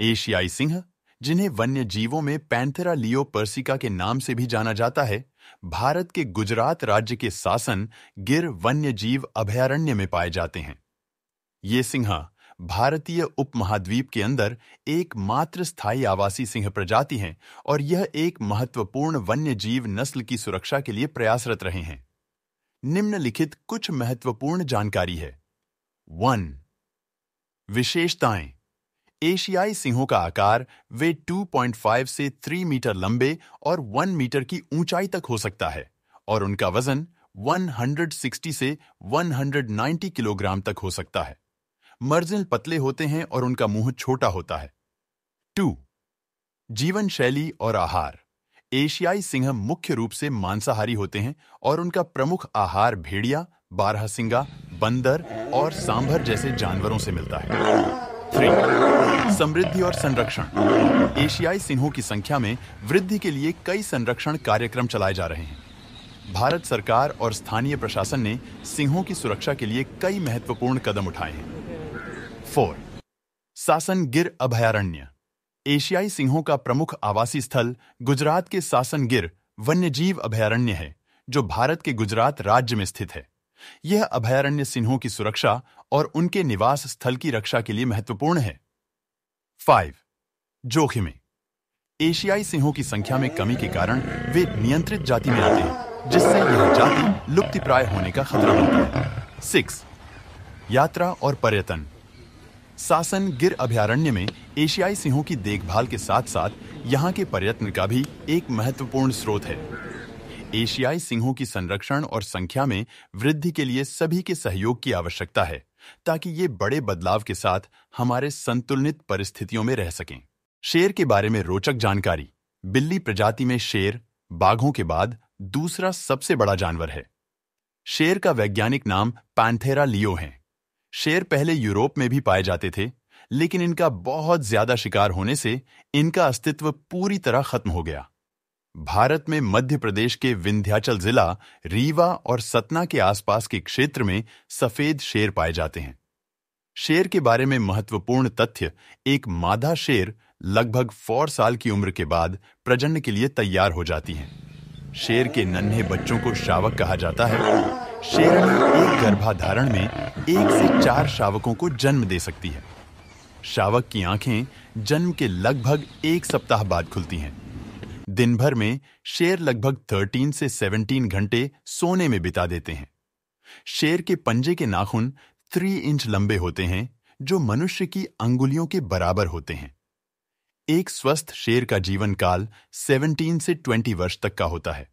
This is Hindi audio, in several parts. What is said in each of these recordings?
एशियाई सिंह जिन्हें वन्य जीवों में पैंथेरा लियो पर्सिका के नाम से भी जाना जाता है भारत के गुजरात राज्य के शासन गिर वन्य जीव अभयारण्य में पाए जाते हैं ये सिंह भारतीय उपमहाद्वीप के अंदर एकमात्र स्थायी आवासी सिंह प्रजाति हैं और यह एक महत्वपूर्ण वन्य जीव नस्ल की सुरक्षा के लिए प्रयासरत रहे हैं निम्नलिखित कुछ महत्वपूर्ण जानकारी है वन विशेषताएं एशियाई सिंहों का आकार वे 2.5 से 3 मीटर लंबे और 1 मीटर की ऊंचाई तक हो सकता है और उनका वजन 160 से 190 किलोग्राम तक हो सकता है मर्जिल पतले होते हैं और उनका मुंह छोटा होता है टू जीवन शैली और आहार एशियाई सिंह मुख्य रूप से मांसाहारी होते हैं और उनका प्रमुख आहार भेड़िया बारहसिंगा बंदर और सांभर जैसे जानवरों से मिलता है थ्री समृद्धि और संरक्षण एशियाई सिंहों की संख्या में वृद्धि के लिए कई संरक्षण कार्यक्रम चलाए जा रहे हैं भारत सरकार और स्थानीय प्रशासन ने सिंहों की सुरक्षा के लिए कई महत्वपूर्ण कदम उठाए हैं फोर सासन गिर अभयारण्य एशियाई सिंहों का प्रमुख आवासीय स्थल गुजरात के सासन गिर वन्यजीव अभयारण्य है जो भारत के गुजरात राज्य में स्थित है यह अभयारण्य सिंहों की सुरक्षा और उनके निवास स्थल की रक्षा के लिए महत्वपूर्ण है फाइव जोखिमें एशियाई सिंहों की संख्या में कमी के कारण वे नियंत्रित जाति में आते हैं जिससे यह जाति प्राय होने का खतरा बनता है सिक्स यात्रा और पर्यटन सासन गिर अभयारण्य में एशियाई सिंहों की देखभाल के साथ साथ यहाँ के पर्यटन का भी एक महत्वपूर्ण स्रोत है एशियाई सिंहों की संरक्षण और संख्या में वृद्धि के लिए सभी के सहयोग की आवश्यकता है ताकि ये बड़े बदलाव के साथ हमारे संतुलित परिस्थितियों में रह सकें शेर के बारे में रोचक जानकारी बिल्ली प्रजाति में शेर बाघों के बाद दूसरा सबसे बड़ा जानवर है शेर का वैज्ञानिक नाम पैंथेरा लियो है शेर पहले यूरोप में भी पाए जाते थे लेकिन इनका बहुत ज्यादा शिकार होने से इनका अस्तित्व पूरी तरह खत्म हो गया भारत में मध्य प्रदेश के विंध्याचल जिला रीवा और सतना के आसपास के क्षेत्र में सफेद शेर पाए जाते हैं शेर के बारे में महत्वपूर्ण तथ्य एक मादा शेर लगभग फोर साल की उम्र के बाद प्रजनन के लिए तैयार हो जाती है शेर के नन्हे बच्चों को शावक कहा जाता है शेर एक गर्भाधारण में एक से चार शावकों को जन्म दे सकती है शावक की आंखें जन्म के लगभग एक सप्ताह बाद खुलती हैं दिन भर में शेर लगभग 13 से 17 घंटे सोने में बिता देते हैं शेर के पंजे के नाखून थ्री इंच लंबे होते हैं जो मनुष्य की अंगुलियों के बराबर होते हैं एक स्वस्थ शेर का जीवन काल 17 से 20 वर्ष तक का होता है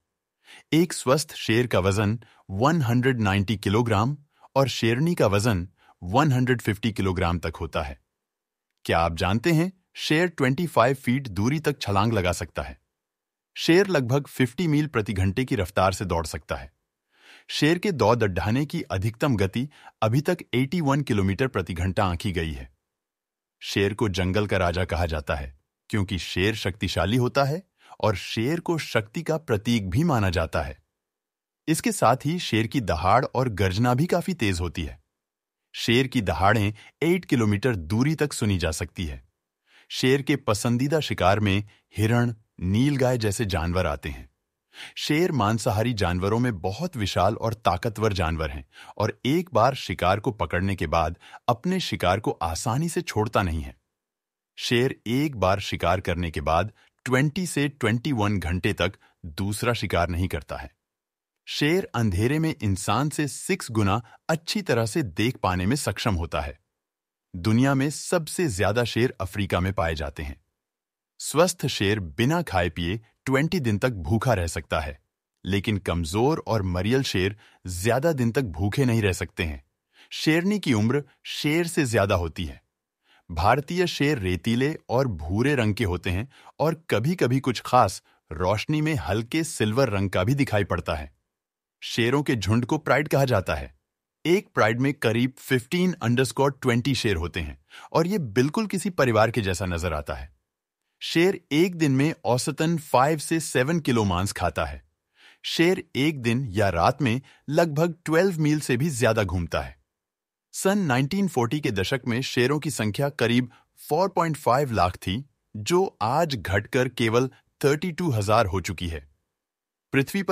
एक स्वस्थ शेर का वजन 190 किलोग्राम और शेरनी का वजन 150 किलोग्राम तक होता है क्या आप जानते हैं शेर 25 फीट दूरी तक छलांग लगा सकता है शेर लगभग 50 मील प्रति घंटे की रफ्तार से दौड़ सकता है शेर के दौड़ दड्ढाने की अधिकतम गति अभी तक 81 किलोमीटर प्रति घंटा आंकी गई है शेर को जंगल का राजा कहा जाता है क्योंकि शेर शक्तिशाली होता है और शेर को शक्ति का प्रतीक भी माना जाता है इसके साथ ही शेर की दहाड़ और गर्जना भी काफी तेज होती है शेर की दहाड़ें 8 किलोमीटर दूरी तक सुनी जा सकती है शेर के पसंदीदा शिकार में हिरण नील गाय जैसे जानवर आते हैं शेर मांसाहारी जानवरों में बहुत विशाल और ताकतवर जानवर हैं और एक बार शिकार को पकड़ने के बाद अपने शिकार को आसानी से छोड़ता नहीं है शेर एक बार शिकार करने के बाद 20 से 21 घंटे तक दूसरा शिकार नहीं करता है शेर अंधेरे में इंसान से सिक्स गुना अच्छी तरह से देख पाने में सक्षम होता है दुनिया में सबसे ज्यादा शेर अफ्रीका में पाए जाते हैं स्वस्थ शेर बिना खाए पिए 20 दिन तक भूखा रह सकता है लेकिन कमजोर और मरियल शेर ज्यादा दिन तक भूखे नहीं रह सकते हैं शेरनी की उम्र शेर से ज्यादा होती है भारतीय शेर रेतीले और भूरे रंग के होते हैं और कभी कभी कुछ खास रोशनी में हल्के सिल्वर रंग का भी दिखाई पड़ता है शेरों के झुंड को प्राइड कहा जाता है एक प्राइड में करीब 15 अंडरस्कोर 20 शेर होते हैं और ये बिल्कुल किसी परिवार के जैसा नजर आता है शेर एक दिन में औसतन फाइव से सेवन किलो मांस खाता है शेर एक दिन या रात में लगभग ट्वेल्व मील से भी ज्यादा घूमता है सन 1940 के दशक में शेरों की संख्या करीब 4.5 लाख थी जो आज घटकर केवल 32,000 हो चुकी है पृथ्वी पर